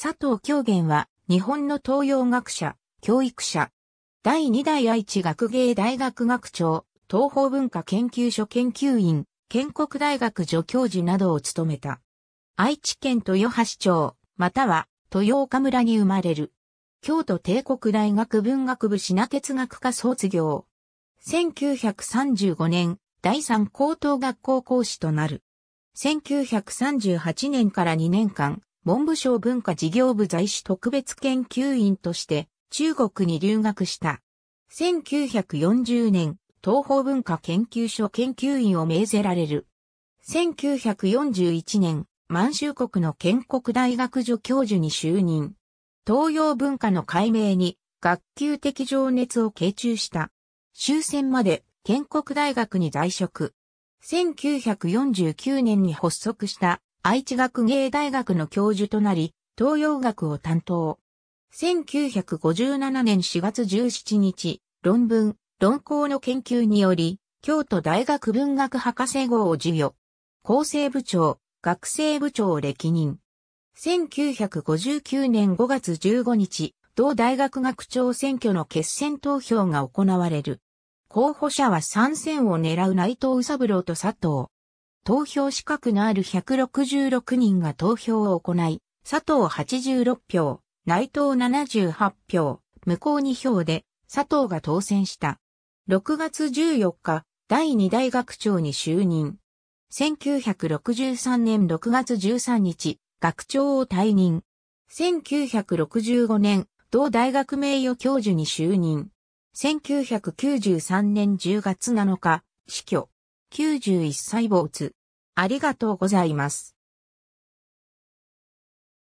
佐藤狂言は、日本の東洋学者、教育者。第2代愛知学芸大学学長、東方文化研究所研究員、建国大学助教授などを務めた。愛知県豊橋町、または豊岡村に生まれる。京都帝国大学文学部品哲学科卒業。1935年、第三高等学校講師となる。1938年から2年間、文部省文化事業部在資特別研究員として中国に留学した。1940年、東方文化研究所研究員を命ぜられる。1941年、満州国の建国大学助教授に就任。東洋文化の解明に学級的情熱を傾注した。終戦まで建国大学に在職。1949年に発足した愛知学芸大学の教授となり、東洋学を担当。1957年4月17日、論文、論考の研究により、京都大学文学博士号を授与。厚生部長、学生部長を歴任。1959年5月15日、同大学学長選挙の決選投票が行われる。候補者は参戦を狙う内藤宇三郎と佐藤投票資格のある166人が投票を行い、佐藤86票、内藤78票、向こう2票で佐藤が当選した。6月14日、第2大学長に就任。1963年6月13日、学長を退任。1965年、同大学名誉教授に就任。1993年10月7日、死去。91歳没。ありがとうございます。